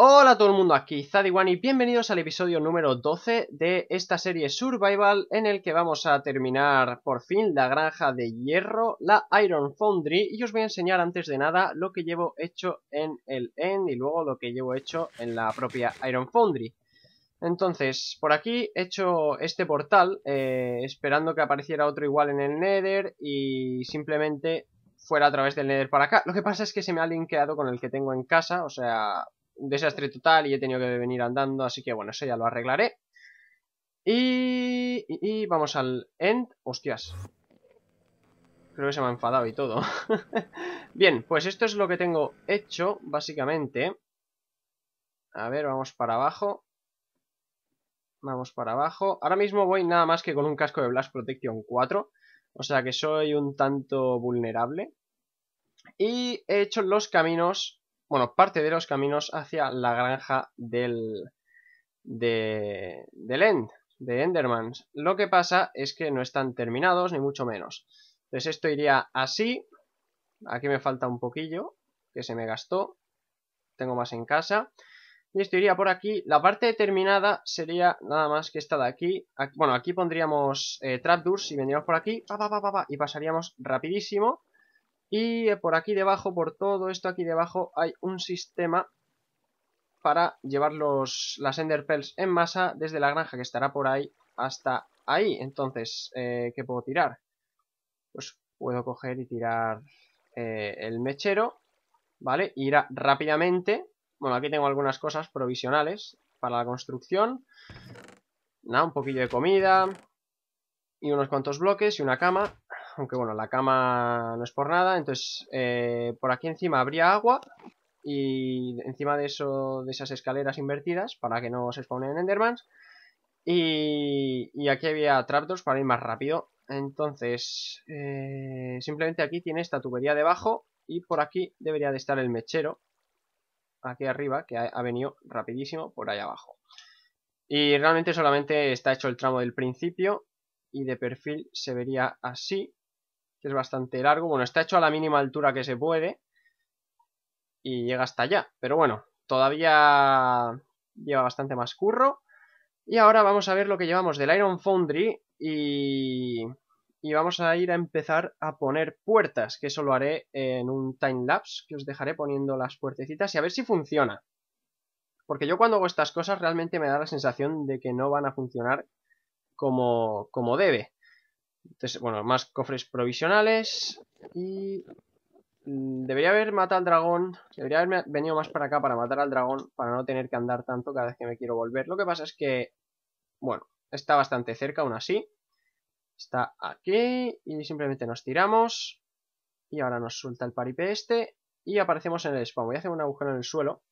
Hola a todo el mundo, aquí Zadiwan y bienvenidos al episodio número 12 de esta serie Survival en el que vamos a terminar por fin la granja de hierro, la Iron Foundry y os voy a enseñar antes de nada lo que llevo hecho en el End y luego lo que llevo hecho en la propia Iron Foundry. Entonces, por aquí he hecho este portal eh, esperando que apareciera otro igual en el Nether y simplemente fuera a través del Nether para acá. Lo que pasa es que se me ha linkeado con el que tengo en casa, o sea, desastre total y he tenido que venir andando, así que bueno, eso ya lo arreglaré. Y, y, y vamos al end. Hostias. Creo que se me ha enfadado y todo. Bien, pues esto es lo que tengo hecho, básicamente. A ver, vamos para abajo. Vamos para abajo. Ahora mismo voy nada más que con un casco de Blast Protection 4. O sea que soy un tanto vulnerable. Y he hecho los caminos bueno, parte de los caminos hacia la granja del, de, del End, de Endermans. Lo que pasa es que no están terminados, ni mucho menos. Entonces esto iría así, aquí me falta un poquillo, que se me gastó, tengo más en casa. Y esto iría por aquí. La parte terminada sería nada más que esta de aquí. bueno, aquí pondríamos eh, trapdoors y vendríamos por aquí. y pasaríamos rapidísimo. Y eh, por aquí debajo, por todo esto aquí debajo, hay un sistema para llevar los, las Ender Pearls en masa desde la granja que estará por ahí hasta ahí. Entonces, eh, ¿qué puedo tirar? Pues puedo coger y tirar eh, el mechero, ¿vale? Irá rápidamente. Bueno, aquí tengo algunas cosas provisionales para la construcción. Nada, un poquillo de comida y unos cuantos bloques y una cama aunque bueno, la cama no es por nada, entonces eh, por aquí encima habría agua y encima de eso de esas escaleras invertidas para que no se spawnen endermans y, y aquí había trapdoors para ir más rápido entonces eh, simplemente aquí tiene esta tubería debajo y por aquí debería de estar el mechero aquí arriba que ha, ha venido rapidísimo por ahí abajo y realmente solamente está hecho el tramo del principio y de perfil se vería así que es bastante largo. Bueno, está hecho a la mínima altura que se puede y llega hasta allá. Pero bueno, todavía lleva bastante más curro. Y ahora vamos a ver lo que llevamos del Iron Foundry y, y vamos a ir a empezar a poner puertas, que eso lo haré en un time lapse que os dejaré poniendo las puertecitas y a ver si funciona. Porque yo cuando hago estas cosas realmente me da la sensación de que no van a funcionar como, como debe. Entonces, bueno, más cofres provisionales. Y mm, debería haber matado al dragón. Debería haber venido más para acá para matar al dragón. Para no tener que andar tanto cada vez que me quiero volver. Lo que pasa es que, bueno, está bastante cerca aún así. Está aquí y simplemente nos tiramos. Y ahora nos suelta el paripe este. Y aparecemos en el spawn. Voy a hacer un agujero en el suelo.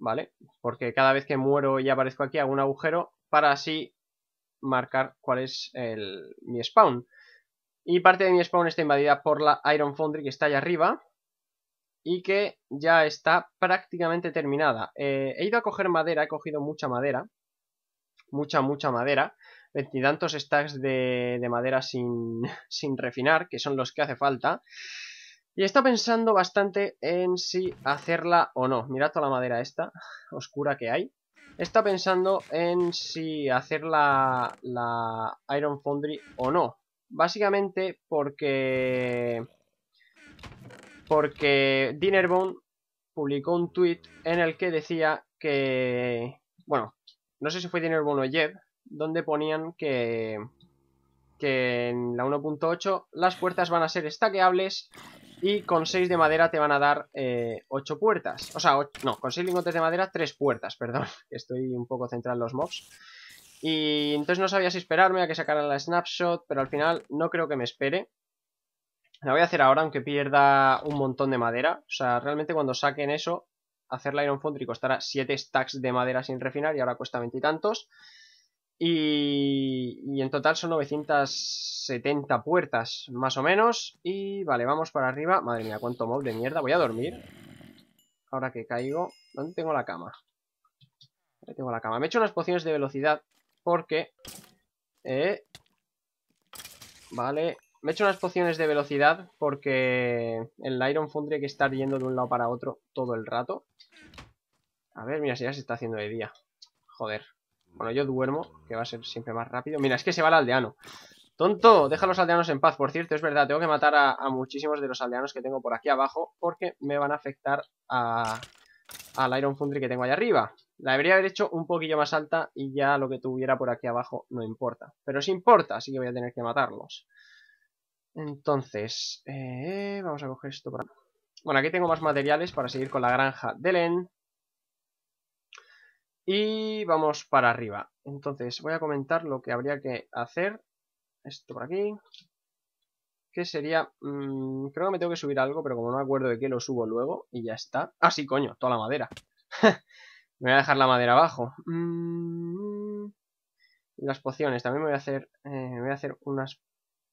¿Vale? Porque cada vez que muero y aparezco aquí hago un agujero. Para así marcar cuál es el, mi spawn. Y parte de mi spawn está invadida por la Iron Foundry que está allá arriba. Y que ya está prácticamente terminada. Eh, he ido a coger madera, he cogido mucha madera. Mucha, mucha madera. Veintitantos stacks de, de madera sin, sin refinar, que son los que hace falta. Y está pensando bastante en si hacerla o no. Mirad toda la madera esta oscura que hay. Está pensando en si hacer la, la Iron Foundry o no. Básicamente porque... Porque Dinnerbone publicó un tweet en el que decía que... Bueno, no sé si fue Dinnerbone o Jeb, donde ponían que... Que en la 1.8 las fuerzas van a ser estaqueables. Y con 6 de madera te van a dar 8 eh, puertas. O sea, no, con 6 lingotes de madera 3 puertas, perdón. estoy un poco central en los mobs. Y entonces no sabía si esperarme a que sacaran la snapshot, pero al final no creo que me espere. La voy a hacer ahora, aunque pierda un montón de madera. O sea, realmente cuando saquen eso, hacer la Iron Foundry costará 7 stacks de madera sin refinar y ahora cuesta veintitantos. Y, en total son 970 puertas, más o menos. Y vale, vamos para arriba. Madre mía, cuánto mob de mierda. Voy a dormir. Ahora que caigo. ¿Dónde tengo la cama? ¿Dónde tengo la cama. Me he hecho unas pociones de velocidad porque... Eh, vale. Me he hecho unas pociones de velocidad porque el Iron Foundry que estar yendo de un lado para otro todo el rato. A ver, mira, si ya se está haciendo de día. Joder. Bueno, yo duermo, que va a ser siempre más rápido. Mira, es que se va el aldeano. Tonto, deja a los aldeanos en paz. Por cierto, es verdad, tengo que matar a, muchísimos de los aldeanos que tengo por aquí abajo porque me van a afectar a, al Iron Foundry que tengo ahí arriba. La debería haber hecho un poquillo más alta y ya lo que tuviera por aquí abajo no importa. Pero sí importa, así que voy a tener que matarlos. Entonces, eh, vamos a coger esto para... Bueno, aquí tengo más materiales para seguir con la granja de Len. Y vamos para arriba. Entonces voy a comentar lo que habría que hacer. Esto por aquí. Que sería... Mm, creo que me tengo que subir algo, pero como no me acuerdo de qué lo subo luego. Y ya está. Ah, sí, coño, toda la madera. me voy a dejar la madera abajo. Mm, las pociones. También voy a hacer, eh, voy a hacer unas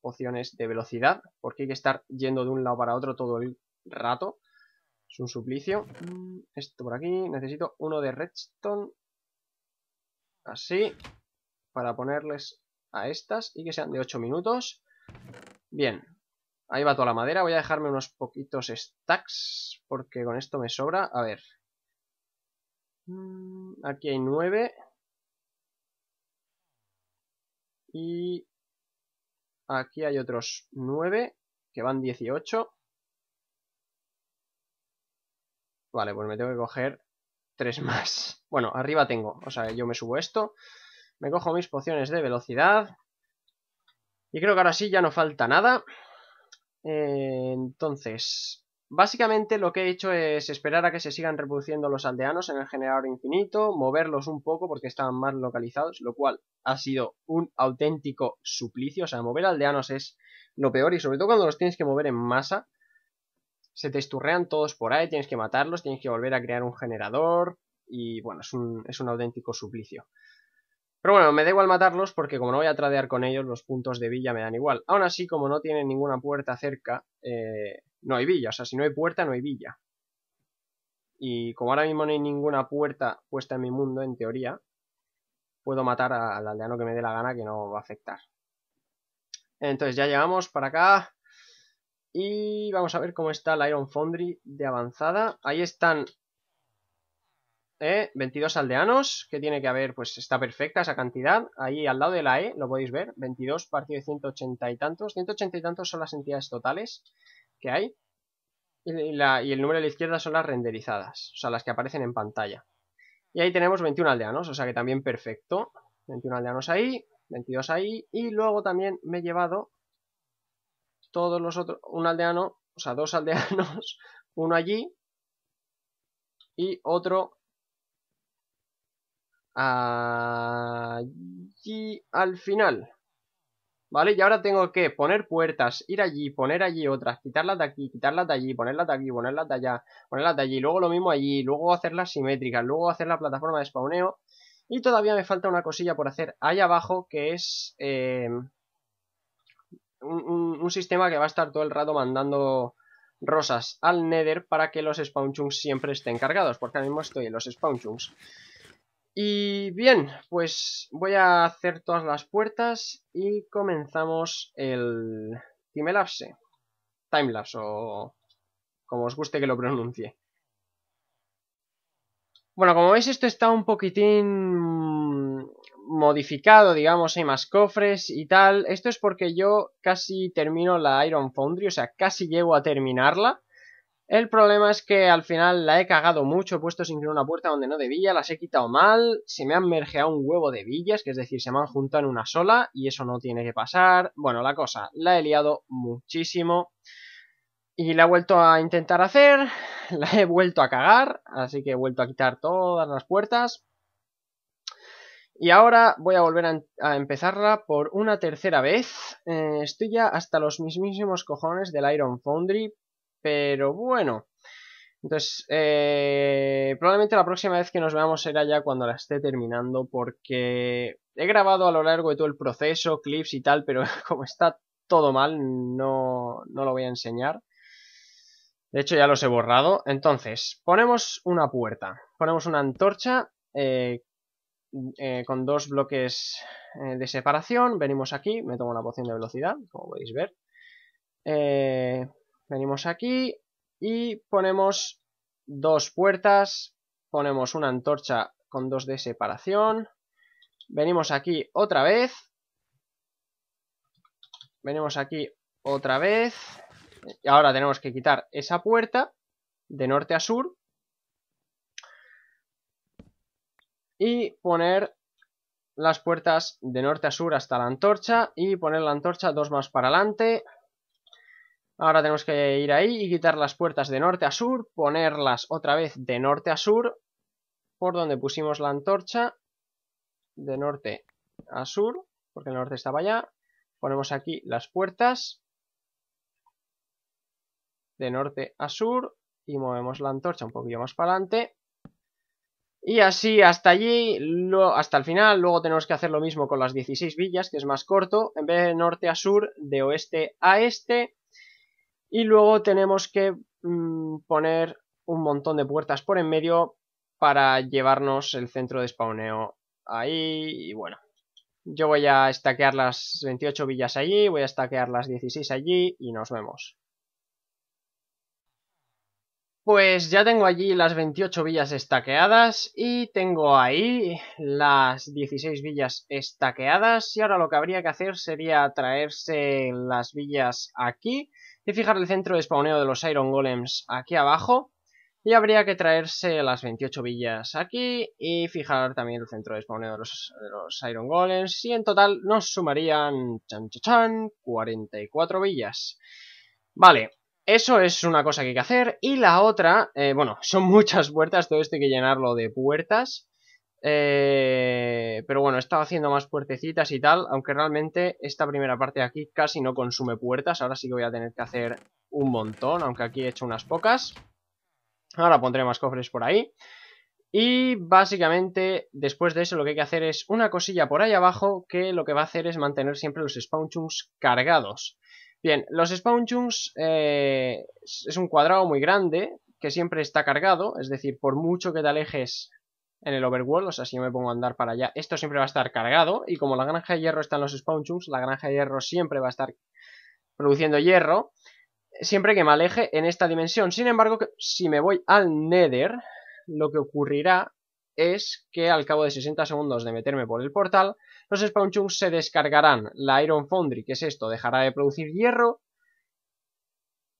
pociones de velocidad. Porque hay que estar yendo de un lado para otro todo el rato. Es un suplicio. Mm, esto por aquí. Necesito uno de redstone. Así. Para ponerles a estas y que sean de 8 minutos. Bien. Ahí va toda la madera. Voy a dejarme unos poquitos stacks porque con esto me sobra. A ver. Mm, aquí hay 9. Y aquí hay otros 9 que van 18. Vale, pues me tengo que coger tres más. Bueno, arriba tengo. O sea, yo me subo esto. Me cojo mis pociones de velocidad. Y creo que ahora sí ya no falta nada. Eh, entonces, básicamente lo que he hecho es esperar a que se sigan reproduciendo los aldeanos en el generador infinito, moverlos un poco porque estaban más localizados, lo cual ha sido un auténtico suplicio. O sea, mover aldeanos es lo peor y sobre todo cuando los tienes que mover en masa se te esturrean todos por ahí, tienes que matarlos, tienes que volver a crear un generador y bueno, es un, auténtico suplicio. Pero bueno, me da igual matarlos porque como no voy a tradear con ellos, los puntos de villa me dan igual. Aún así, como no tienen ninguna puerta cerca, eh, no hay villa. O sea, si no hay puerta, no hay villa. Y como ahora mismo no hay ninguna puerta puesta en mi mundo, en teoría, puedo matar al aldeano que me dé la gana que no va a afectar. Entonces ya llegamos para acá. Y vamos a ver cómo está la Iron Foundry de avanzada. Ahí están ¿eh? 22 aldeanos, que tiene que haber, pues está perfecta esa cantidad. Ahí al lado de la E, lo podéis ver, 22 partido de 180 y tantos. 180 y tantos son las entidades totales que hay. Y, y el número de la izquierda son las renderizadas, o sea, las que aparecen en pantalla. Y ahí tenemos 21 aldeanos, o sea que también perfecto. 21 aldeanos ahí, 22 ahí. Y luego también me he llevado todos los otros, un aldeano, o sea, dos aldeanos, uno allí y otro allí al final. ¿Vale? Y ahora tengo que poner puertas, ir allí, poner allí otras, quitarlas de aquí, quitarlas de allí, ponerlas de aquí, ponerlas de allá, ponerlas de allí, luego lo mismo allí, luego hacerlas simétricas, luego hacer la plataforma de spawneo. Y todavía me falta una cosilla por hacer ahí abajo, que es... Eh, un, sistema que va a estar todo el rato mandando rosas al Nether para que los spawn chunks siempre estén cargados, porque ahora mismo estoy en los spawn chunks. Y bien, pues voy a hacer todas las puertas y comenzamos el timelapse. Timelapse o como os guste que lo pronuncie. Bueno, como veis esto está un poquitín modificado, digamos, hay más cofres y tal. Esto es porque yo casi termino la Iron Foundry, o sea, casi llego a terminarla. El problema es que al final la he cagado mucho, he puesto sin querer una puerta donde no debía, las he quitado mal, se me han mergeado un huevo de villas, que es decir, se me han juntado en una sola, y eso no tiene que pasar. Bueno, la cosa, la he liado muchísimo. Y la he vuelto a intentar hacer, la he vuelto a cagar, así que he vuelto a quitar todas las puertas. Y ahora voy a volver a, empezarla por una tercera vez. Eh, estoy ya hasta los mismísimos cojones del Iron Foundry, pero bueno. Entonces, eh, probablemente la próxima vez que nos veamos será ya cuando la esté terminando, porque he grabado a lo largo de todo el proceso, clips y tal, pero como está todo mal, no, no lo voy a enseñar. De hecho, ya los he borrado. Entonces, ponemos una puerta, ponemos una antorcha eh, eh, con dos bloques eh, de separación. Venimos aquí, me tomo una poción de velocidad, como podéis ver. Eh, venimos aquí y ponemos dos puertas, ponemos una antorcha con dos de separación. Venimos aquí otra vez. Venimos aquí otra vez. Y ahora tenemos que quitar esa puerta de norte a sur y poner las puertas de norte a sur hasta la antorcha y poner la antorcha dos más para adelante. Ahora tenemos que ir ahí y quitar las puertas de norte a sur, ponerlas otra vez de norte a sur, por donde pusimos la antorcha, de norte a sur, porque el norte estaba allá. Ponemos aquí las puertas, de norte a sur, y movemos la antorcha un poquillo más para adelante. Y así hasta allí, hasta el final, luego tenemos que hacer lo mismo con las 16 villas, que es más corto, en vez de norte a sur, de oeste a este. Y luego tenemos que mm, poner un montón de puertas por en medio para llevarnos el centro de spawneo ahí y bueno. Yo voy a estaquear las 28 villas allí, voy a estaquear las 16 allí y nos vemos. Pues ya tengo allí las 28 villas estaqueadas y tengo ahí las 16 villas estaqueadas y ahora lo que habría que hacer sería traerse las villas aquí y fijar el centro de spawneo de los Iron Golems aquí abajo y habría que traerse las 28 villas aquí y fijar también el centro de spawneo de los, Iron Golems y en total nos sumarían chan, chan, 44 villas. Vale, eso es una cosa que hay que hacer. Y la otra, eh, bueno, son muchas puertas, todo esto hay que llenarlo de puertas. Eh, pero bueno, he estado haciendo más puertecitas y tal, aunque realmente esta primera parte de aquí casi no consume puertas. Ahora sí que voy a tener que hacer un montón, aunque aquí he hecho unas pocas. Ahora pondré más cofres por ahí. Y básicamente, después de eso, lo que hay que hacer es una cosilla por ahí abajo que lo que va a hacer es mantener siempre los spawn chunks cargados. Bien, los spawn chunks eh, es un cuadrado muy grande que siempre está cargado, es decir, por mucho que te alejes en el overworld, o sea, si yo me pongo a andar para allá, esto siempre va a estar cargado, y como la granja de hierro está en los spawn chunks, la granja de hierro siempre va a estar produciendo hierro, siempre que me aleje en esta dimensión. Sin embargo, si me voy al Nether, lo que ocurrirá es que al cabo de 60 segundos de meterme por el portal, los Spawn se descargarán la Iron Foundry, que es esto, dejará de producir hierro,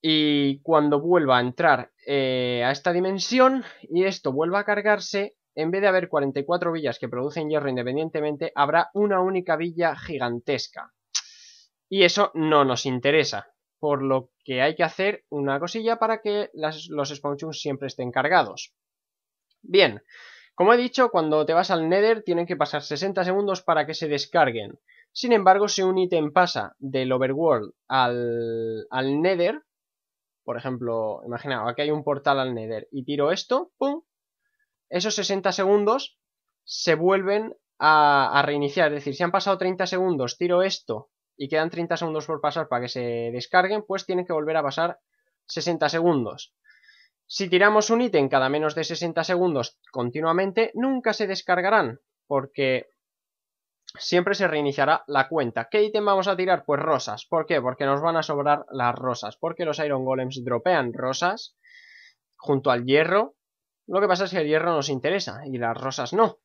y cuando vuelva a entrar eh, a esta dimensión y esto vuelva a cargarse, en vez de haber 44 villas que producen hierro independientemente, habrá una única villa gigantesca. Y eso no nos interesa, por lo que hay que hacer una cosilla para que los spawn siempre estén cargados. Bien, como he dicho, cuando te vas al Nether tienen que pasar 60 segundos para que se descarguen. Sin embargo, si un ítem pasa del Overworld al, al Nether, por ejemplo, imagina, aquí hay un portal al Nether y tiro esto, ¡pum! Esos 60 segundos se vuelven a, a reiniciar. Es decir, si han pasado 30 segundos, tiro esto y quedan 30 segundos por pasar para que se descarguen, pues tienen que volver a pasar 60 segundos. Si tiramos un ítem cada menos de 60 segundos continuamente, nunca se descargarán, porque siempre se reiniciará la cuenta. ¿Qué ítem vamos a tirar? Pues rosas. ¿Por qué? Porque nos van a sobrar las rosas, porque los Iron Golems dropean rosas junto al hierro. Lo que pasa es que el hierro nos interesa y las rosas no.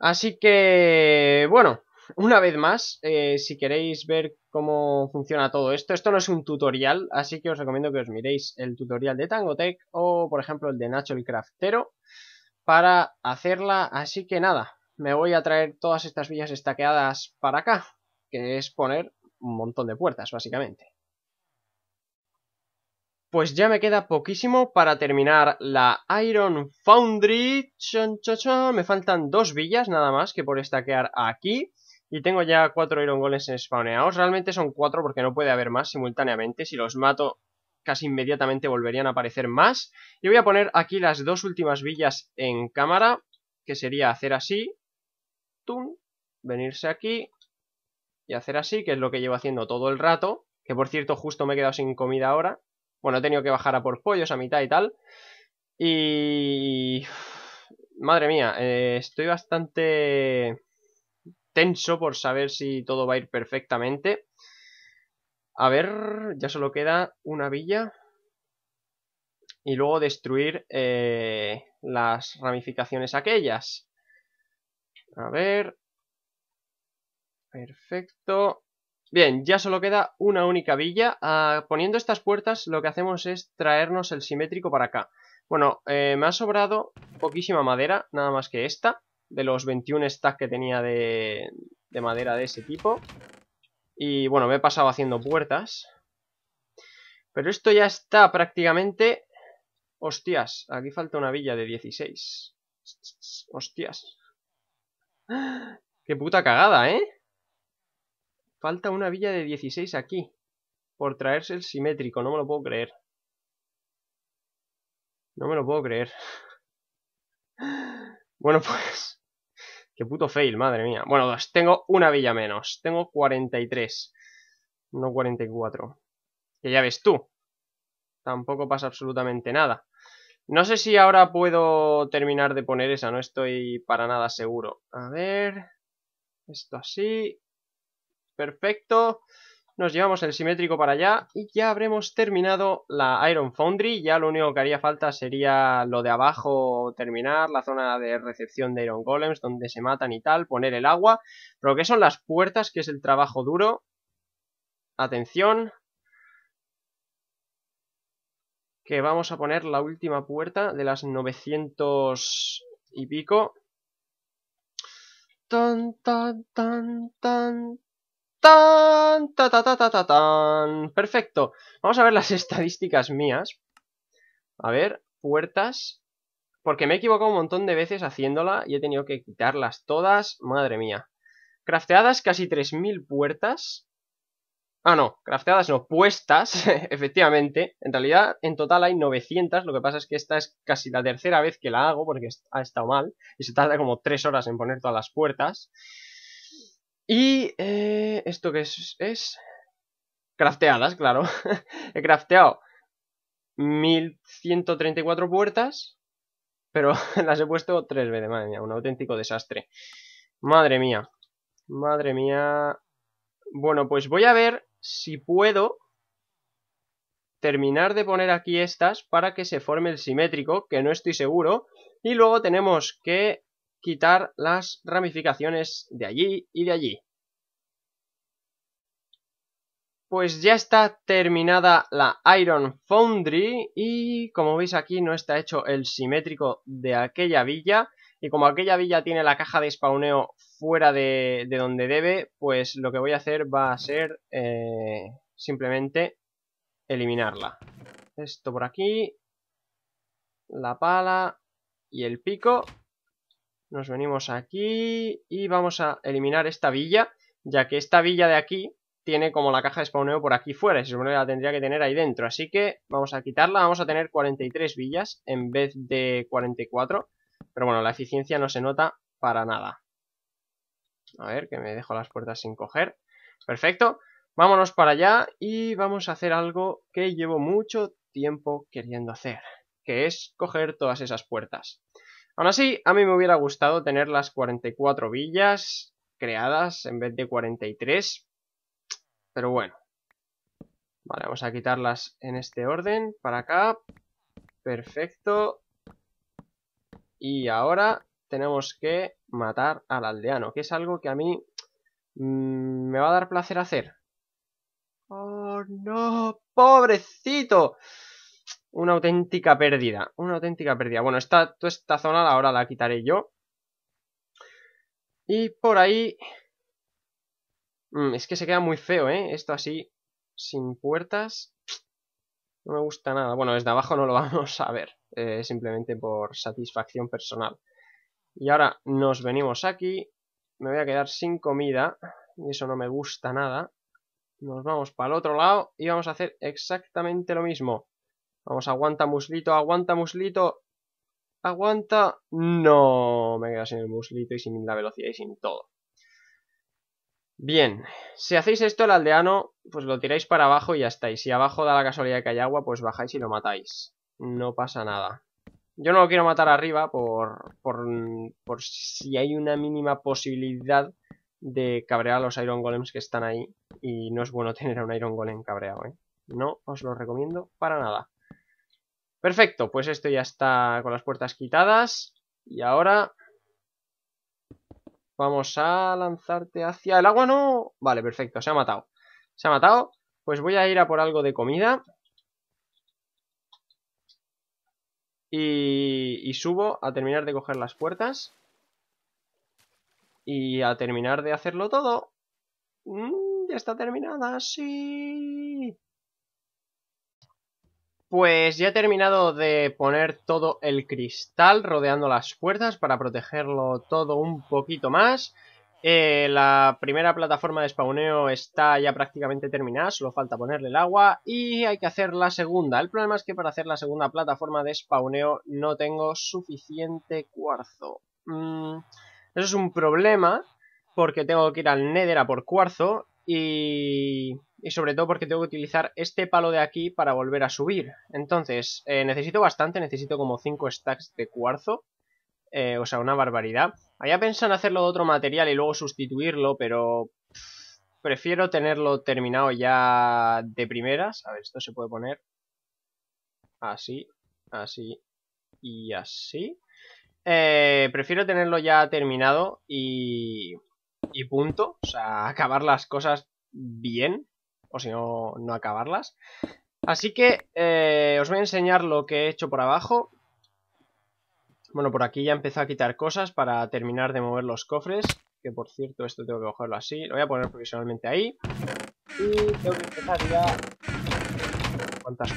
Así que, bueno, una vez más, eh, si queréis ver cómo funciona todo esto, esto no es un tutorial, así que os recomiendo que os miréis el tutorial de Tangotech o, por ejemplo, el de Nacho el Craftero para hacerla. Así que nada, me voy a traer todas estas villas estaqueadas para acá, que es poner un montón de puertas, básicamente. Pues ya me queda poquísimo para terminar la Iron Foundry. Chon, Me faltan dos villas nada más que por estaquear aquí. Y tengo ya cuatro Iron Golems spawneados. Realmente son cuatro porque no puede haber más simultáneamente. Si los mato, casi inmediatamente volverían a aparecer más. Y voy a poner aquí las dos últimas villas en cámara, que sería hacer así, tum, venirse aquí y hacer así, que es lo que llevo haciendo todo el rato. Que por cierto, justo me he quedado sin comida ahora. Bueno, he tenido que bajar a por pollos a mitad y tal. Y... Madre mía, eh, estoy bastante tenso por saber si todo va a ir perfectamente. A ver, ya solo queda una villa. Y luego destruir eh, las ramificaciones aquellas. A ver. Perfecto. Bien, ya solo queda una única villa. Ah, poniendo estas puertas lo que hacemos es traernos el simétrico para acá. Bueno, eh, me ha sobrado poquísima madera, nada más que esta de los 21 stacks que tenía de, madera de ese tipo. Y bueno, me he pasado haciendo puertas. Pero esto ya está prácticamente... Hostias, aquí falta una villa de 16. Hostias. ¡Ah! Qué puta cagada, ¿eh? Falta una villa de 16 aquí. Por traerse el simétrico, no me lo puedo creer. No me lo puedo creer. Bueno, pues... Qué puto fail, madre mía. Bueno, dos. Tengo una villa menos. Tengo 43. No 44. Que ya ves tú. Tampoco pasa absolutamente nada. No sé si ahora puedo terminar de poner esa. No estoy para nada seguro. A ver... Esto así. Perfecto nos llevamos el simétrico para allá y ya habremos terminado la Iron Foundry. Ya lo único que haría falta sería lo de abajo terminar, la zona de recepción de Iron Golems donde se matan y tal, poner el agua. Pero que son las puertas, que es el trabajo duro. Atención. Que vamos a poner la última puerta de las 900 y pico. Tan, tan, tan, tan, Perfecto. Vamos a ver las estadísticas mías. A ver, puertas. Porque me he equivocado un montón de veces haciéndola y he tenido que quitarlas todas. Madre mía. Crafteadas casi 3.000 puertas. Ah, no, crafteadas no, puestas, efectivamente. En realidad, en total hay 900, lo que pasa es que esta es casi la tercera vez que la hago porque ha estado mal y se tarda como 3 horas en poner todas las puertas. Y eh, esto que es, es... Crafteadas, claro. He crafteado 1134 puertas, pero las he puesto tres veces, madre mía, un auténtico desastre. Madre mía, madre mía. Bueno, pues voy a ver si puedo terminar de poner aquí estas para que se forme el simétrico, que no estoy seguro. Y luego tenemos que quitar las ramificaciones de allí y de allí. Pues ya está terminada la Iron Foundry y como veis aquí no está hecho el simétrico de aquella villa y como aquella villa tiene la caja de spawneo fuera de, donde debe, pues lo que voy a hacer va a ser eh, simplemente eliminarla. Esto por aquí, la pala y el pico nos venimos aquí y vamos a eliminar esta villa, ya que esta villa de aquí tiene como la caja de spawneo por aquí fuera, y se supone que la tendría que tener ahí dentro. Así que vamos a quitarla, vamos a tener 43 villas en vez de 44, pero bueno, la eficiencia no se nota para nada. A ver, que me dejo las puertas sin coger. Perfecto. Vámonos para allá y vamos a hacer algo que llevo mucho tiempo queriendo hacer, que es coger todas esas puertas. Aún así, a mí me hubiera gustado tener las 44 villas creadas en vez de 43. Pero bueno. Vale, vamos a quitarlas en este orden. Para acá. Perfecto. Y ahora tenemos que matar al aldeano, que es algo que a mí mm, me va a dar placer hacer. ¡Oh, no! ¡Pobrecito! Una auténtica pérdida, una auténtica pérdida. Bueno, esta, toda esta zona ahora la quitaré yo. Y por ahí... Mm, es que se queda muy feo, ¿eh? Esto así, sin puertas. No me gusta nada. Bueno, desde abajo no lo vamos a ver. Eh, simplemente por satisfacción personal. Y ahora nos venimos aquí. Me voy a quedar sin comida. Y eso no me gusta nada. Nos vamos para el otro lado y vamos a hacer exactamente lo mismo. Vamos, aguanta muslito, aguanta muslito. Aguanta. No, me quedo sin el muslito y sin la velocidad y sin todo. Bien, si hacéis esto el aldeano, pues lo tiráis para abajo y ya está. Y si abajo da la casualidad que hay agua, pues bajáis y lo matáis. No pasa nada. Yo no lo quiero matar arriba por, por, por si hay una mínima posibilidad de cabrear a los Iron Golems que están ahí. Y no es bueno tener a un Iron Golem cabreado, ¿eh? No os lo recomiendo para nada. Perfecto, pues esto ya está con las puertas quitadas. Y ahora... Vamos a lanzarte hacia el agua, ¿no? Vale, perfecto, se ha matado. Se ha matado. Pues voy a ir a por algo de comida. Y, subo a terminar de coger las puertas. Y a terminar de hacerlo todo. Mm, ya está terminada, sí. Pues ya he terminado de poner todo el cristal rodeando las puertas para protegerlo todo un poquito más. Eh, la primera plataforma de spawneo está ya prácticamente terminada, solo falta ponerle el agua y hay que hacer la segunda. El problema es que para hacer la segunda plataforma de spawneo no tengo suficiente cuarzo. Mm, eso es un problema porque tengo que ir al Nether a por cuarzo y y sobre todo porque tengo que utilizar este palo de aquí para volver a subir. Entonces, eh, necesito bastante, necesito como 5 stacks de cuarzo, eh, o sea, una barbaridad. Había pensado en hacerlo de otro material y luego sustituirlo, pero prefiero tenerlo terminado ya de primeras. A ver, esto se puede poner así, así y así. Eh, prefiero tenerlo ya terminado y, y punto, o sea, acabar las cosas bien o si no, no acabarlas. Así que eh, os voy a enseñar lo que he hecho por abajo. Bueno, por aquí ya empezó a quitar cosas para terminar de mover los cofres. Que por cierto, esto tengo que cogerlo así. Lo voy a poner provisionalmente ahí. Y tengo que empezar ya... ¿Cuántas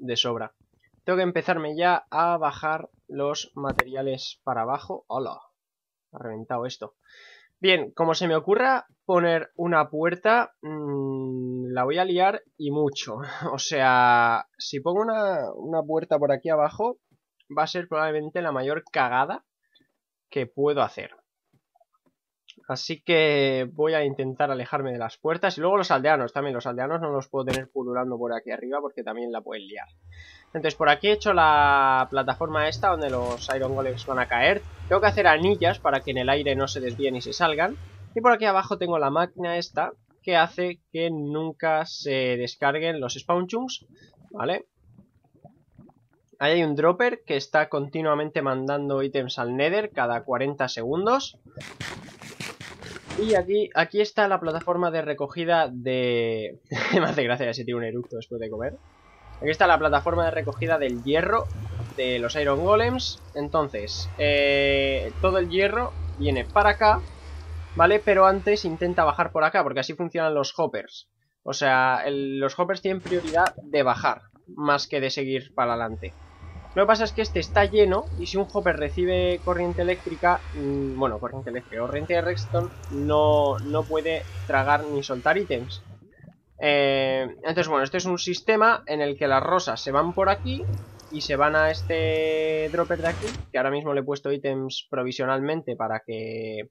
De sobra. Tengo que empezarme ya a bajar los materiales para abajo. ¡Hola! Ha reventado esto. Bien, como se me ocurra, poner una puerta, mm, la voy a liar y mucho. O sea, si pongo una, una puerta por aquí abajo, va a ser probablemente la mayor cagada que puedo hacer. Así que voy a intentar alejarme de las puertas. Y luego los aldeanos también. Los aldeanos no los puedo tener pululando por aquí arriba porque también la pueden liar. Entonces por aquí he hecho la plataforma esta donde los Iron Golems van a caer. Tengo que hacer anillas para que en el aire no se desvíen y se salgan. Y por aquí abajo tengo la máquina esta que hace que nunca se descarguen los spawn chunks, ¿vale? Ahí hay un dropper que está continuamente mandando ítems al nether cada 40 segundos. Y aquí, aquí está la plataforma de recogida de... Me hace gracia si tiene un eructo después de comer. Aquí está la plataforma de recogida del hierro de los Iron Golems. Entonces, eh, todo el hierro viene para acá ¿vale? Pero antes intenta bajar por acá, porque así funcionan los hoppers. O sea, los hoppers tienen prioridad de bajar, más que de seguir para adelante. Lo que pasa es que este está lleno, y si un hopper recibe corriente eléctrica, mm, bueno, corriente eléctrica, corriente de redstone, no, no puede tragar ni soltar ítems. Eh, entonces, bueno, este es un sistema en el que las rosas se van por aquí y se van a este dropper de aquí, que ahora mismo le he puesto ítems provisionalmente para que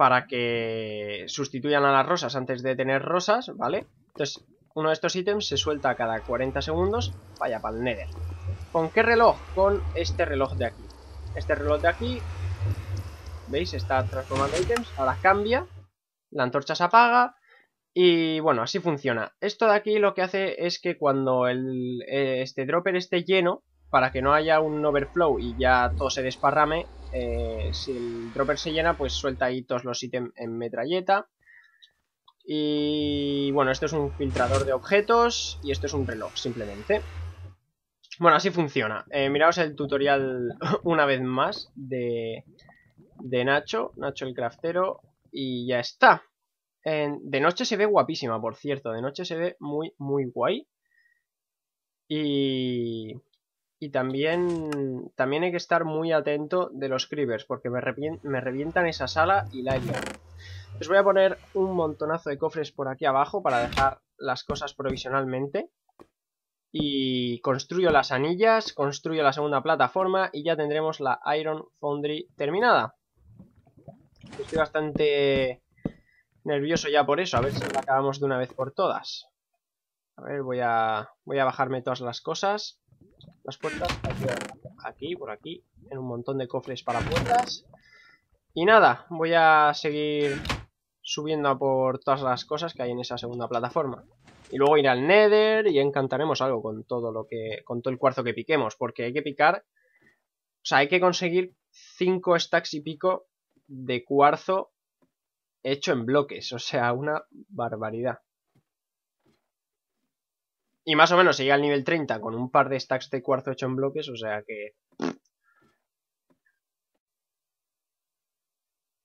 para que sustituyan a las rosas antes de tener rosas, ¿vale? Entonces, uno de estos ítems se suelta cada 40 segundos, vaya para el Nether. ¿Con qué reloj? Con este reloj de aquí. Este reloj de aquí, ¿veis? Está transformando ítems, ahora cambia, la antorcha se apaga y bueno, así funciona. Esto de aquí lo que hace es que cuando eh, este dropper esté lleno, para que no haya un overflow y ya todo se desparrame, eh, si el dropper se llena, pues suelta ahí todos los ítems en metralleta. Y bueno, esto es un filtrador de objetos y esto es un reloj, simplemente. Bueno, así funciona. Eh, miraos el tutorial una vez más de, de Nacho, Nacho el craftero, y ya está. de noche se ve guapísima, por cierto. De noche se ve muy, muy guay. Y y también, también hay que estar muy atento de los creepers, porque me, revientan esa sala y la isla. Les voy a poner un montonazo de cofres por aquí abajo para dejar las cosas provisionalmente. Y construyo las anillas, construyo la segunda plataforma y ya tendremos la Iron Foundry terminada. Estoy bastante nervioso ya por eso, a ver si la acabamos de una vez por todas. A ver, voy a, voy a bajarme todas las cosas. Las puertas aquí, por aquí. En un montón de cofres para puertas. Y nada, voy a seguir subiendo a por todas las cosas que hay en esa segunda plataforma. Y luego ir al Nether y encantaremos algo con todo lo que. con todo el cuarzo que piquemos. Porque hay que picar. O sea, hay que conseguir 5 stacks y pico de cuarzo hecho en bloques. O sea, una barbaridad. Y más o menos se llega al nivel 30 con un par de stacks de cuarzo hecho en bloques, o sea que...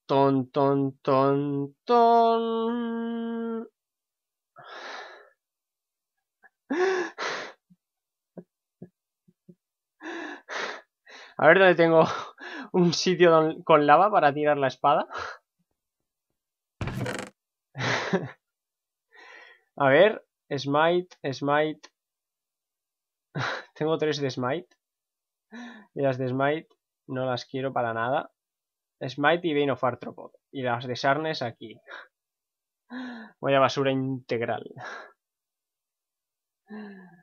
Ton, ton, ton, ton... A ver dónde tengo un sitio con lava para tirar la espada. A ver, Smite, Smite. Tengo tres de Smite. Y las de Smite no las quiero para nada. Smite y Bane of Arthropod. Y las de Sarnes aquí. Voy a basura integral.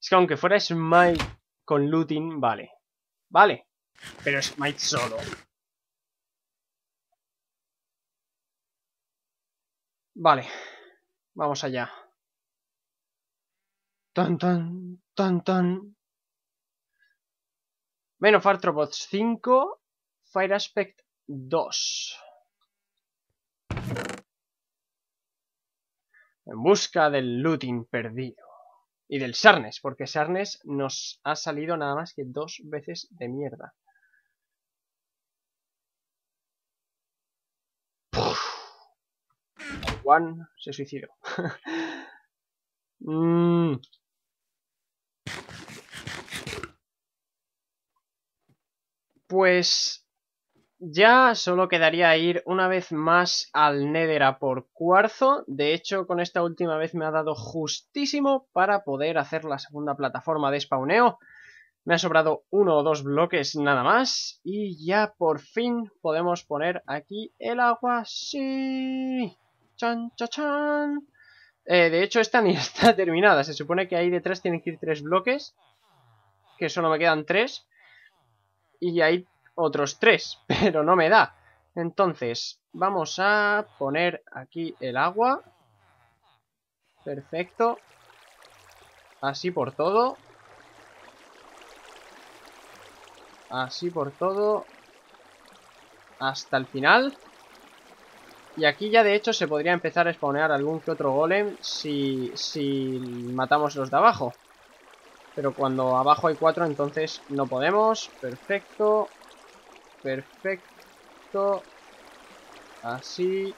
Es que aunque fuera Smite con looting, vale. Vale. Pero Smite solo. Vale. Vamos allá. Tan, tan, tan, tan. Menos Arthropods 5, Fire Aspect 2. En busca del looting perdido. Y del Sarnes, porque Sarnes nos ha salido nada más que dos veces de mierda. Juan se suicidó. Mmm Pues ya solo quedaría ir una vez más al Nether por cuarzo. De hecho, con esta última vez me ha dado justísimo para poder hacer la segunda plataforma de spawneo. Me ha sobrado uno o dos bloques nada más. Y ya por fin podemos poner aquí el agua. ¡Sí! ¡Chan, chan, chan! Eh, de hecho, esta ni está terminada. Se supone que ahí detrás tienen que ir tres bloques. Que solo me quedan tres y hay otros tres, pero no me da. Entonces, vamos a poner aquí el agua. Perfecto. Así por todo. Así por todo. Hasta el final. Y aquí ya de hecho se podría empezar a spawnear algún que otro golem si, si matamos los de abajo. Pero cuando abajo hay cuatro, entonces no podemos. Perfecto. Perfecto. Así.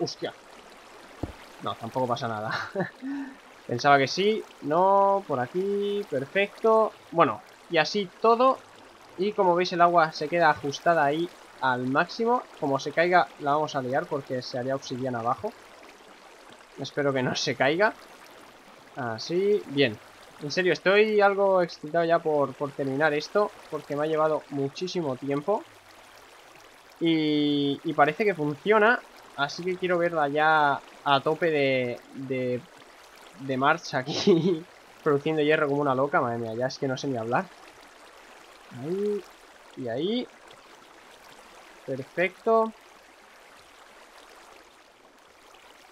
Hostia. No, tampoco pasa nada. Pensaba que sí. No, por aquí. Perfecto. Bueno, y así todo. Y como veis el agua se queda ajustada ahí al máximo. Como se caiga la vamos a liar porque se haría obsidiana abajo. Espero que no se caiga. Así, bien. En serio, estoy algo excitado ya por, terminar esto, porque me ha llevado muchísimo tiempo. Y, parece que funciona, así que quiero verla ya a tope de, de, marcha aquí, produciendo hierro como una loca, madre mía, ya es que no sé ni hablar. Ahí, y ahí. Perfecto.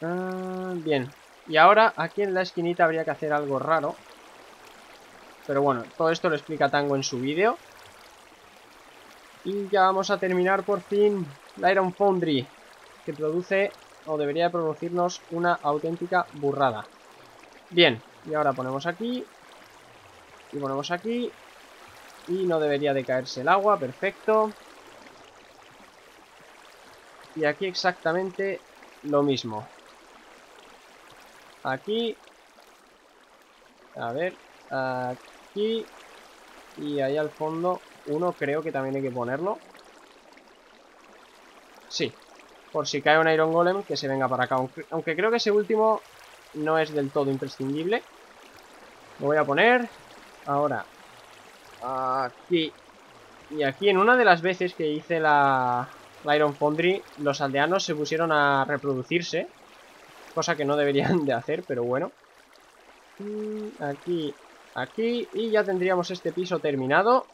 Ah, bien. Y ahora, aquí en la esquinita habría que hacer algo raro. Pero bueno, todo esto lo explica Tango en su vídeo. Y ya vamos a terminar por fin la Iron Foundry, que produce, o debería producirnos, una auténtica burrada. Bien, y ahora ponemos aquí, y ponemos aquí, y no debería de caerse el agua, perfecto. Y aquí exactamente lo mismo. Aquí, a ver, aquí. Y ahí al fondo, uno creo que también hay que ponerlo. Sí. Por si cae un Iron Golem, que se venga para acá. Aunque, creo que ese último no es del todo imprescindible. Lo voy a poner. Ahora. Aquí. Y aquí, en una de las veces que hice la, la Iron Foundry, los aldeanos se pusieron a reproducirse. Cosa que no deberían de hacer, pero bueno. Aquí Aquí y ya tendríamos este piso terminado.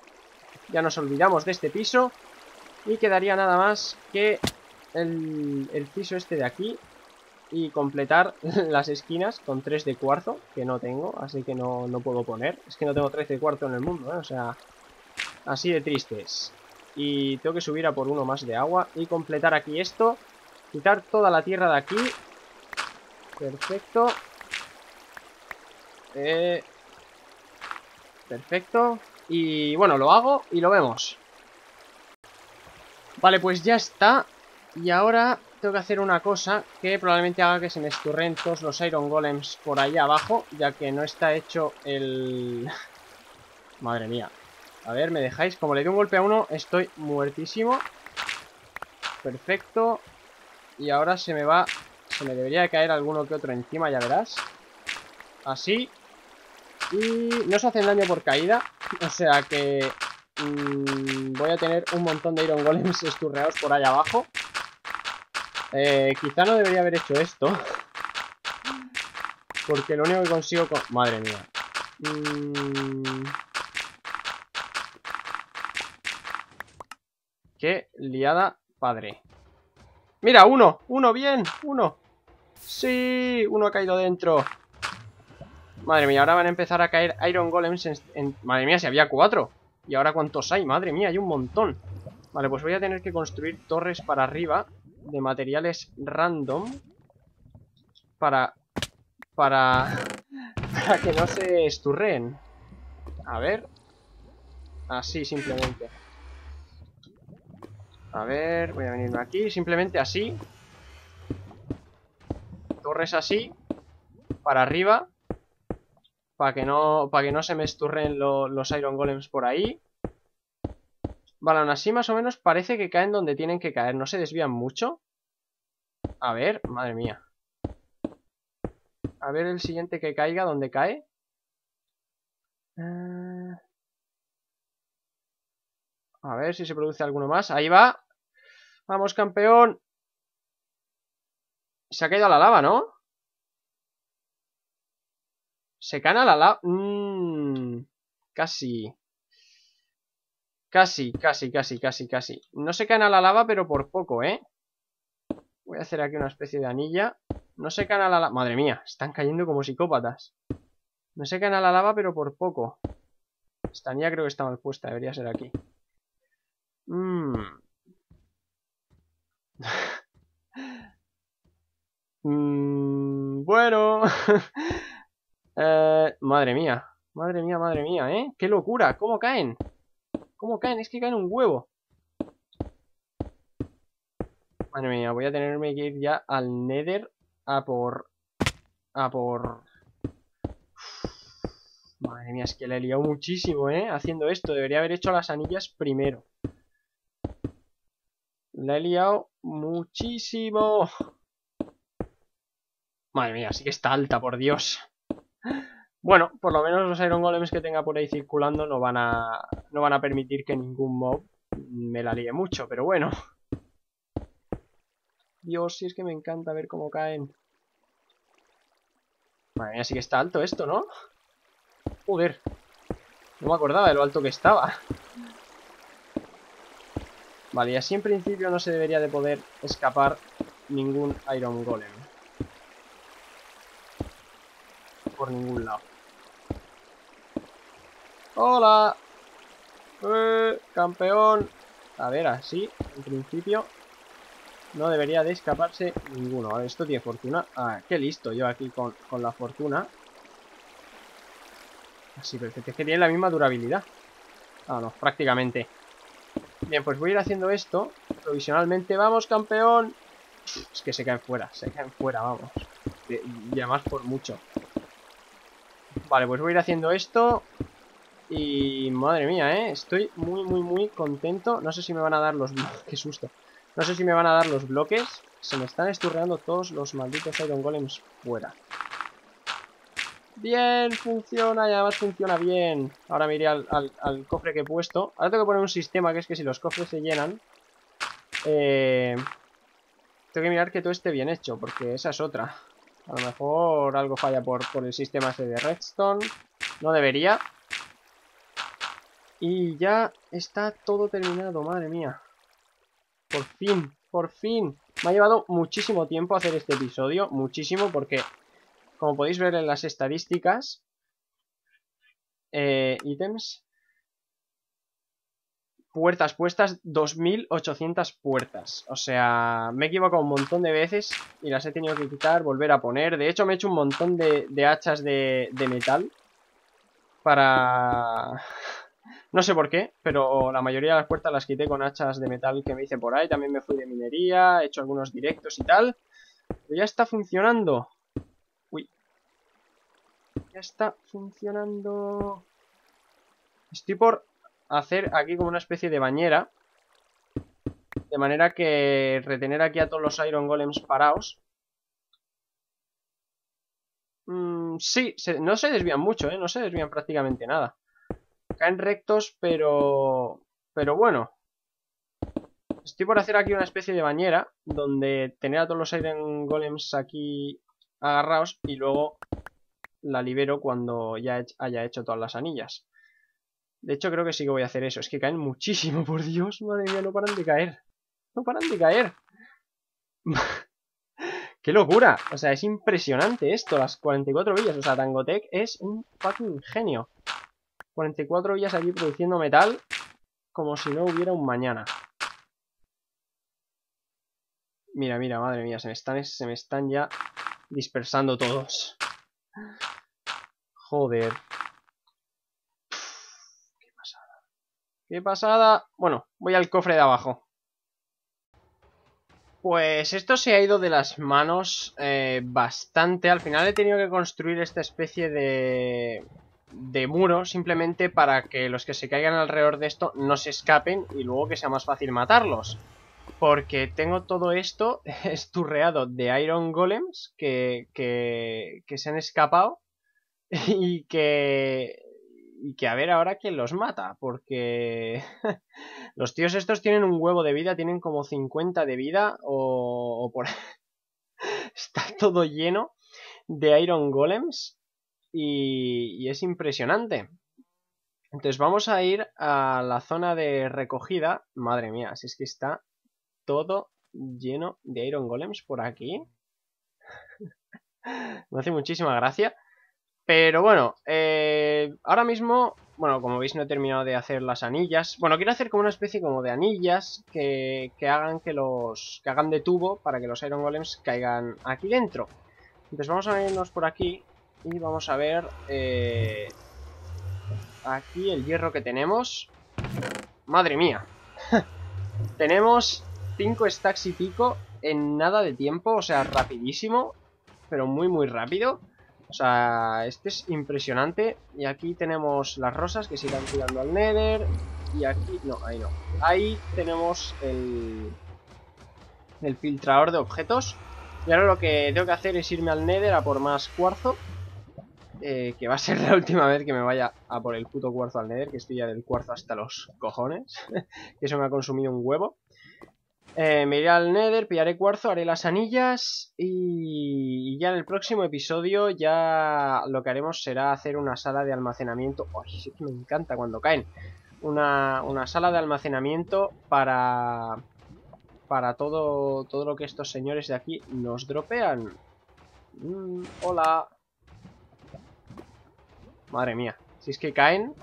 Ya nos olvidamos de este piso. Y quedaría nada más que el, piso este de aquí. Y completar las esquinas con 3 de cuarzo, que no tengo, así que no, no puedo poner. Es que no tengo 3 de cuarzo en el mundo, ¿eh? o sea, así de tristes. Y tengo que subir a por uno más de agua y completar aquí esto. Quitar toda la tierra de aquí. Perfecto. Eh, Perfecto. Y bueno, lo hago y lo vemos. Vale, pues ya está. Y ahora tengo que hacer una cosa que probablemente haga que se me escurren todos los Iron Golems por allá abajo, ya que no está hecho el... Madre mía. A ver, ¿me dejáis? Como le di un golpe a uno, estoy muertísimo. Perfecto. Y ahora se me va... Se me debería caer alguno que otro encima, ya verás. Así. Y no se hacen daño por caída, o sea que mm, voy a tener un montón de Iron Golems esturreados por allá abajo. Eh, quizá no debería haber hecho esto. Porque lo único que consigo con... Madre mía. Mm. Qué liada padre. Mira, uno, uno, bien, uno. Sí, uno ha caído dentro. Madre mía, ahora van a empezar a caer Iron Golems en, Madre mía, si había cuatro. ¿Y ahora cuántos hay? Madre mía, hay un montón. Vale, pues voy a tener que construir torres para arriba de materiales random para... para... para que no se esturreen. A ver... Así, simplemente. A ver, voy a venirme aquí, simplemente así. Torres así, para arriba. Para que, no, para que no se me esturren los Iron Golems por ahí. Vale, aún así más o menos parece que caen donde tienen que caer. No se desvían mucho. A ver, madre mía. A ver el siguiente que caiga, donde cae. Eh, a ver si se produce alguno más. Ahí va. Vamos, campeón. Se ha caído la lava, ¿no? ¿Se cana la lava. Mmm. Casi. Casi, casi, casi, casi, casi. No se cana la lava, pero por poco, ¿eh? Voy a hacer aquí una especie de anilla. No se cana la lava. Madre mía, están cayendo como psicópatas. No se cana la lava, pero por poco. Esta anilla creo que está mal puesta, debería ser aquí. Mmm. Mmm. bueno. Madre mía, madre mía, madre mía, ¿eh? ¡Qué locura! ¿Cómo caen? ¿Cómo caen? Es que caen un huevo. Madre mía, voy a tenerme que ir ya al Nether a por... A por... Madre mía, es que la he liado muchísimo, ¿eh? Haciendo esto. Debería haber hecho las anillas primero. La he liado muchísimo. Madre mía, sí que está alta, por Dios. Bueno, por lo menos los Iron Golems que tenga por ahí circulando no van a, no van a permitir que ningún mob me la líe mucho, pero bueno. Dios, si es que me encanta ver cómo caen. Vale, así que está alto esto, ¿no? Joder. No me acordaba de lo alto que estaba. Vale, y así en principio no se debería de poder escapar ningún Iron Golem. por ningún lado. ¡Hola! Eh, campeón! A ver, así, en principio, no debería de escaparse ninguno. A ver, esto tiene fortuna. Ah, qué listo yo aquí con, con la fortuna. Así, perfecto. Es que tiene la misma durabilidad. Ah, prácticamente. Bien, pues voy a ir haciendo esto provisionalmente. ¡Vamos, campeón! Es que se caen fuera, se caen fuera, vamos. Eh, y además por mucho. Vale, pues voy a ir haciendo esto. Y madre mía, ¿eh? Estoy muy, muy, muy contento. No sé si me van a dar los... ¡Qué susto! No sé si me van a dar los bloques. Se me están esturreando todos los malditos Iron Golems fuera. Bien, funciona y además funciona bien. Ahora me iré al, cofre que he puesto. Ahora tengo que poner un sistema que es que si los cofres se llenan... Eh, tengo que mirar que todo esté bien hecho, porque esa es otra. A lo mejor algo falla por, el sistema ese de redstone. No debería. Y ya está todo terminado, madre mía. Por fin, por fin. Me ha llevado muchísimo tiempo hacer este episodio. Muchísimo porque, como podéis ver en las estadísticas... Eh, ítems, puertas puestas, 2.800 puertas. O sea, me he equivocado un montón de veces y las he tenido que quitar, volver a poner. De hecho, me he hecho un montón de, hachas de, de metal para... No sé por qué, pero la mayoría de las puertas las quité con hachas de metal que me hice por ahí. También me fui de minería, he hecho algunos directos y tal. Pero ya está funcionando. Uy. Ya está funcionando. Estoy por hacer aquí como una especie de bañera. De manera que retener aquí a todos los Iron Golems parados. Mm, sí, no se desvían mucho, ¿eh? No se desvían prácticamente nada. Caen rectos, pero... Pero bueno. Estoy por hacer aquí una especie de bañera. Donde tener a todos los Iron Golems aquí agarrados. Y luego la libero cuando ya haya hecho todas las anillas. De hecho, creo que sí que voy a hacer eso. Es que caen muchísimo, por Dios. Madre mía, no paran de caer. No paran de caer. ¡Qué locura! O sea, es impresionante esto, las 44 villas. O sea, Tangotec es un fucking genio. 44 villas aquí produciendo metal como si no hubiera un mañana. Mira, mira, madre mía, se me están, se me están ya dispersando todos. Joder. ¡Qué pasada! Bueno, voy al cofre de abajo. Pues esto se ha ido de las manos eh, bastante. Al final he tenido que construir esta especie de, de muro simplemente para que los que se caigan alrededor de esto no se escapen y luego que sea más fácil matarlos. Porque tengo todo esto esturreado de Iron Golems que, que, que se han escapado y que y que a ver ahora quién los mata, porque los tíos estos tienen un huevo de vida, tienen como 50 de vida o, o por... Está todo lleno de Iron Golems y, y es impresionante. Entonces vamos a ir a la zona de recogida. Madre mía, si es que está todo lleno de Iron Golems por aquí. Me hace muchísima gracia. Pero bueno, eh, ahora mismo, bueno, como veis no he terminado de hacer las anillas. Bueno, quiero hacer como una especie como de anillas que, que hagan que los hagan de tubo para que los Iron Golems caigan aquí dentro. Entonces vamos a irnos por aquí y vamos a ver eh, aquí el hierro que tenemos. Madre mía. tenemos 5 stacks y pico en nada de tiempo, o sea, rapidísimo, pero muy muy rápido. O sea, este es impresionante. Y aquí tenemos las rosas que se irán tirando al nether. Y aquí... No, ahí no. Ahí tenemos el... El filtrador de objetos. Y ahora lo que tengo que hacer es irme al nether a por más cuarzo. Eh, que va a ser la última vez que me vaya a por el puto cuarzo al nether. Que estoy ya del cuarzo hasta los cojones. que eso me ha consumido un huevo. Eh, me iré al Nether, pillaré cuarzo, haré las anillas y... ya en el próximo episodio ya lo que haremos será hacer una sala de almacenamiento. ¡Ay, sí que me encanta cuando caen! Una, sala de almacenamiento para, para todo, todo lo que estos señores de aquí nos dropean. Mm, hola. Madre mía, si es que caen,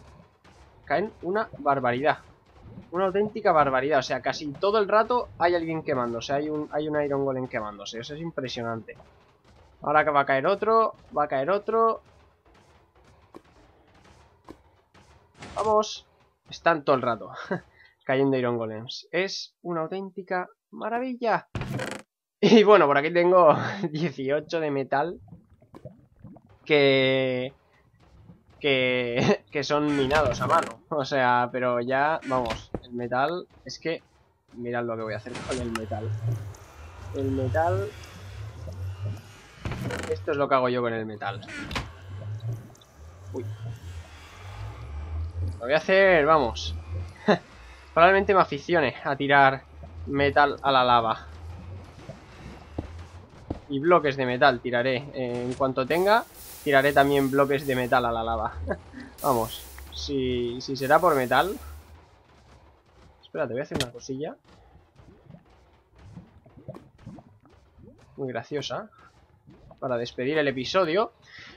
caen una barbaridad. Una auténtica barbaridad, o sea, casi todo el rato hay alguien quemándose, hay un, hay un Iron Golem quemándose, eso es impresionante. Ahora que va a caer otro, va a caer otro. Vamos, están todo el rato cayendo Iron Golems. Es una auténtica maravilla. Y bueno, por aquí tengo 18 de metal que que, que son minados a mano. O sea, pero ya, vamos, el metal es que... Mirad lo que voy a hacer con el metal. El metal... Esto es lo que hago yo con el metal. Uy. Lo voy a hacer, vamos. Probablemente me aficione a tirar metal a la lava. Y bloques de metal tiraré eh, en cuanto tenga Tiraré también bloques de metal a la lava. Vamos, si, si será por metal... Espérate, voy a hacer una cosilla. Muy graciosa. Para despedir el episodio.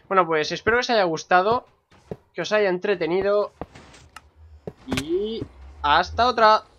Bueno, pues espero que os haya gustado. Que os haya entretenido. Y... ¡Hasta otra!